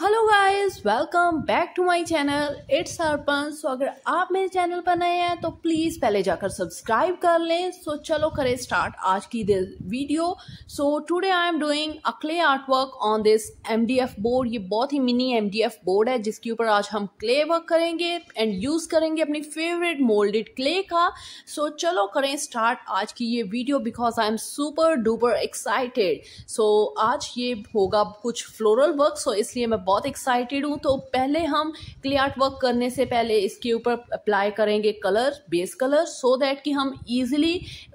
hello guys welcome back to my channel it's Arpan so अगर आप मेरे चैनल पर नए हैं तो प्लीज़ पहले जाकर सब्सक्राइब कर लें सो so, चलो करें स्टार्ट आज की this video so today I am doing a clay art work on this MDF board ये बहुत ही मिनी एमडीएफ बोर्ड है जिसके ऊपर आज हम क्ले वर्क करेंगे एंड यूज़ करेंगे अपनी फेवरेट मोल्डेड क्ले का सो so, चलो करें स्टार्ट आज की ये video because I am super duper excited so आज ये होगा कुछ फ्लोरल वर्क सो so इसलिए मैं बहुत एक्साइटेड हूँ तो पहले हम क्ले आर्ट वर्क करने से पहले इसके ऊपर अप्लाई करेंगे colour base colour so that कि हम ईजिली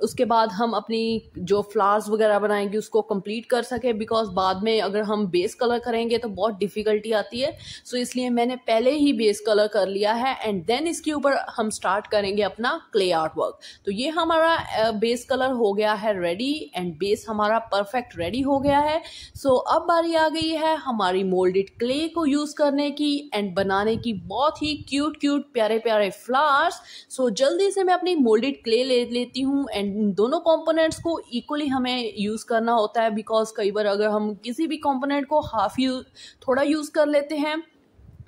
उसके बाद हम अपनी जो फ्लावर्स वगैरह बनाएंगे उसको कंप्लीट कर सकें बिकॉज बाद में अगर हम बेस कलर करेंगे तो बहुत डिफ़िकल्टी आती है सो so, इसलिए मैंने पहले ही बेस कलर कर लिया है एंड देन इसके ऊपर हम स्टार्ट करेंगे अपना क्ले आर्ट वर्क तो ये हमारा बेस कलर हो गया है रेडी एंड बेस हमारा परफेक्ट रेडी हो गया है सो so, अब बारी आ गई है हमारी मोल्डेड क्ले को यूज़ करने की एंड बनाने की बहुत ही क्यूट क्यूट प्यारे प्यारे फ्लावर्स सो so, जल्दी से मैं अपनी मोल्डेड क्ले ले लेती हूँ एंड दोनों कंपोनेंट्स को इक्वली हमें यूज़ करना होता है बिकॉज कई बार अगर हम किसी भी कंपोनेंट को हाफ यूज थोड़ा यूज़ कर लेते हैं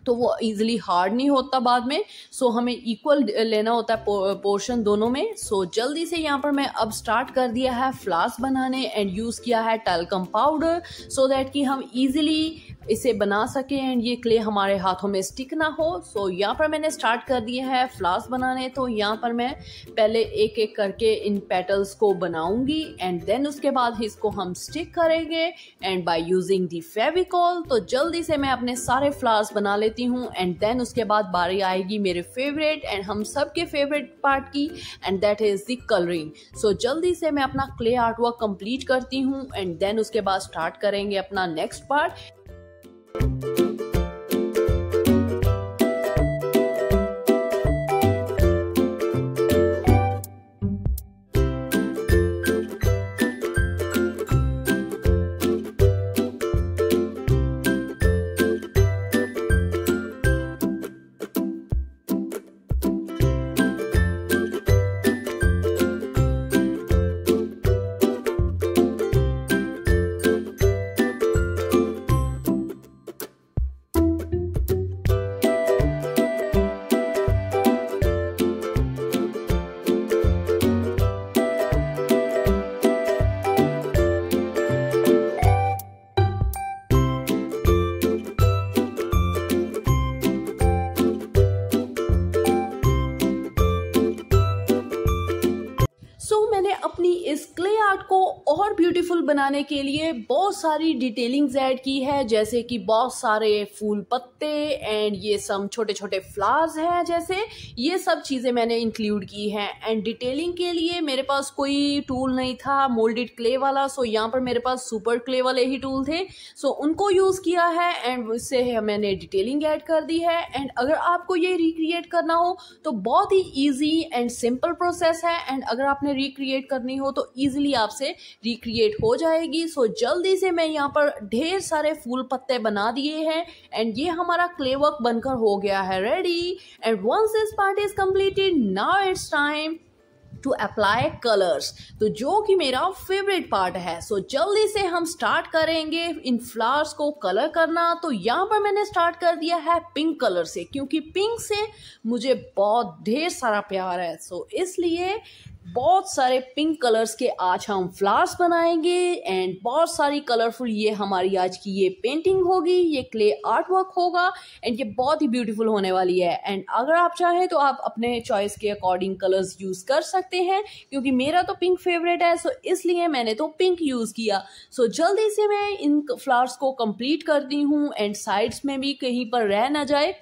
तो वो ईजिली हार्ड नहीं होता बाद में सो so, हमें इक्वल लेना होता है पो, पोर्शन दोनों में सो so, जल्दी से यहाँ पर मैं अब स्टार्ट कर दिया है फ्लास्क बनाने एंड यूज़ किया है टैलकम पाउडर सो दैट कि हम ईजिली इसे बना सके एंड ये क्ले हमारे हाथों में स्टिक ना हो सो so, यहाँ पर मैंने स्टार्ट कर दिया है फ्लास बनाने तो यहाँ पर मैं पहले एक एक करके इन पेटल्स को बनाऊंगी एंड देन उसके बाद इसको हम स्टिक करेंगे and by using the Fevicol तो जल्दी से मैं अपने सारे फ्लावर्स बना लेती हूँ एंड देन उसके बाद बारी आएगी मेरे फेवरेट एंड हम सब फेवरेट पार्ट की and that is the colouring so जल्दी से मैं अपना क्ले आर्ट वर्क कंप्लीट करती हूँ एंड देन उसके बाद स्टार्ट करेंगे अपना नेक्स्ट पार्ट मैंने अपनी इस क्ले आर्ट को और ब्यूटीफुल बनाने के लिए बहुत सारी डिटेलिंग्स ऐड की है जैसे कि बहुत सारे फूल पत्ते एंड ये सब छोटे छोटे फ्लावर्स हैं जैसे ये सब चीज़ें मैंने इंक्लूड की हैं एंड डिटेलिंग के लिए मेरे पास कोई टूल नहीं था मोल्डेड क्ले वाला सो यहाँ पर मेरे पास सुपर क्ले वाले ही टूल थे सो उनको यूज़ किया है एंड उससे मैंने डिटेलिंग ऐड कर दी है एंड अगर आपको ये रिक्रिएट करना हो तो बहुत ही ईजी एंड सिंपल प्रोसेस है एंड अगर आपने रिक्रिएट रिक्रिएट करनी हो तो ईजिली आपसे रिक्रिएट हो जाएगी सो जल्दी से मैं यहाँ पर ढेर सारे फूल पत्ते बना दिए हैं एंड ये हमारा क्ले वर्क बनकर हो गया है ready and once this part is completed now it's time to apply colours तो जो कि मेरा फेवरेट पार्ट है सो so, जल्दी से हम स्टार्ट करेंगे इन फ्लावर्स को कलर करना तो यहाँ पर मैंने स्टार्ट कर दिया है पिंक कलर से क्योंकि पिंक से मुझे बहुत ढेर सारा प्यार है सो so, इसलिए बहुत सारे पिंक कलर्स के आज हम फ्लावर्स बनाएंगे एंड बहुत सारी कलरफुल ये हमारी आज की ये पेंटिंग होगी ये क्ले आर्ट वर्क होगा एंड ये बहुत ही ब्यूटीफुल होने वाली है एंड अगर आप चाहें तो आप अपने चॉइस के अकॉर्डिंग कलर्स यूज़ कर सकते हैं क्योंकि मेरा तो पिंक फेवरेट है सो इसलिए मैंने तो पिंक यूज़ किया सो जल्दी से मैं इन फ्लावर्स को कंप्लीट करती हूँ एंड साइड्स में भी कहीं पर रह ना जाए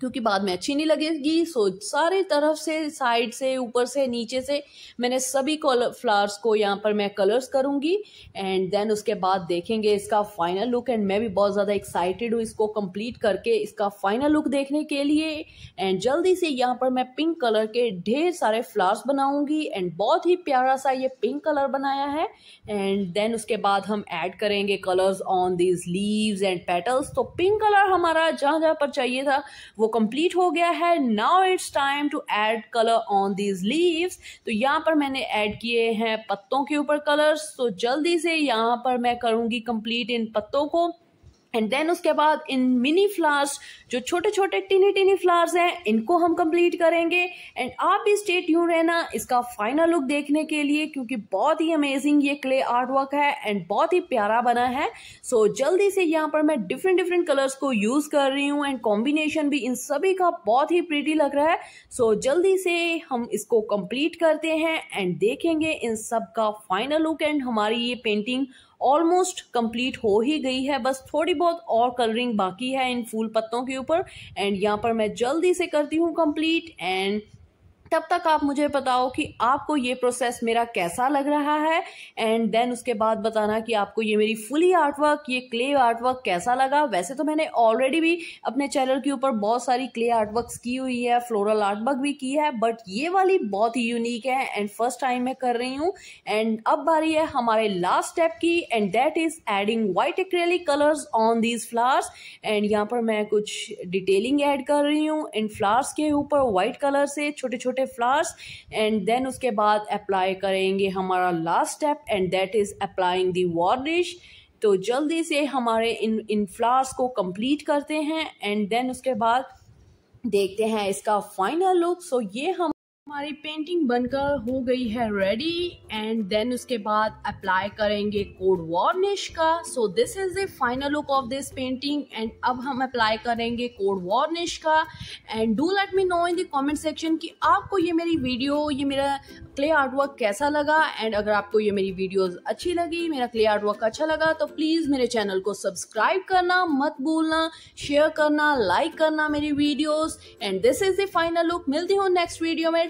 क्योंकि बाद में अच्छी नहीं लगेगी सो सारे तरफ से साइड से ऊपर से नीचे से मैंने सभी कलर फ्लावर्स को यहाँ पर मैं कलर्स करूँगी एंड देन उसके बाद देखेंगे इसका फाइनल लुक एंड मैं भी बहुत ज़्यादा एक्साइटेड हूँ इसको कंप्लीट करके इसका फाइनल लुक देखने के लिए एंड जल्दी से यहाँ पर मैं पिंक कलर के ढेर सारे फ्लावर्स बनाऊँगी एंड बहुत ही प्यारा सा ये पिंक कलर बनाया है एंड देन उसके बाद हम ऐड करेंगे colours on these leaves and petals तो पिंक कलर हमारा जहाँ जहाँ पर चाहिए था वो वो कंप्लीट हो गया है now it's time to add colour on these leaves तो यहाँ पर मैंने ऐड किए हैं पत्तों के ऊपर कलर्स तो जल्दी से यहाँ पर मैं करूँगी कंप्लीट इन पत्तों को एंड देन उसके बाद इन मिनी फ्लावर्स जो छोटे छोटे टिनी टिनी फ्लावर्स हैं इनको हम कंप्लीट करेंगे एंड आप भी स्टे ट्यून रहना इसका फाइनल लुक देखने के लिए क्योंकि बहुत ही अमेजिंग ये क्ले आर्ट वर्क है एंड बहुत ही प्यारा बना है सो so, जल्दी से यहाँ पर मैं डिफरेंट डिफरेंट कलर्स को यूज़ कर रही हूँ एंड कॉम्बिनेशन भी इन सभी का बहुत ही प्रिटी लग रहा है सो so, जल्दी से हम इसको कंप्लीट करते हैं एंड देखेंगे इन सब का फाइनल लुक एंड हमारी ये पेंटिंग ऑलमोस्ट कंप्लीट हो ही गई है बस थोड़ी बहुत और कलरिंग बाकी है इन फूल पत्तों के ऊपर एंड यहाँ पर मैं जल्दी से करती हूँ कंप्लीट एंड तब तक आप मुझे बताओ कि आपको ये प्रोसेस मेरा कैसा लग रहा है एंड देन उसके बाद बताना कि आपको ये मेरी फुली आर्टवर्क ये क्ले आर्टवर्क कैसा लगा वैसे तो मैंने ऑलरेडी भी अपने चैनल के ऊपर बहुत सारी क्ले आर्टवर्क्स की हुई है फ्लोरल आर्टवर्क भी की है बट ये वाली बहुत ही यूनिक है एंड फर्स्ट टाइम मैं कर रही हूँ एंड अब बारी है हमारे लास्ट स्टेप की and that is adding white acrylic colours on these flowers and यहाँ पर मैं कुछ डिटेलिंग एड कर रही हूँ इन फ्लावर्स के ऊपर वाइट कलर से छोटे छोटे छोटे फ्लावर्स एंड देन उसके बाद अप्लाई करेंगे हमारा last step and that is applying the varnish तो जल्दी से हमारे इन इन फ्लावर्स को कंप्लीट करते हैं एंड देन उसके बाद देखते हैं इसका फाइनल लुक सो ये हम हमारी पेंटिंग बनकर हो गई है रेडी एंड देन उसके बाद अप्लाई करेंगे कोड वार्निश का so this is the final look of this painting and अब हम अप्लाई करेंगे कोड वार्निश का and do let me know in the comment section कि आपको ये मेरी वीडियो ये मेरा क्ले आर्ट वर्क कैसा लगा एंड अगर आपको ये मेरी वीडियोस अच्छी लगी मेरा क्ले आर्ट वर्क अच्छा लगा तो प्लीज़ मेरे चैनल को सब्सक्राइब करना मत भूलना शेयर करना लाइक करना मेरी videos and this is the final look मिलती हूँ नेक्स्ट वीडियो में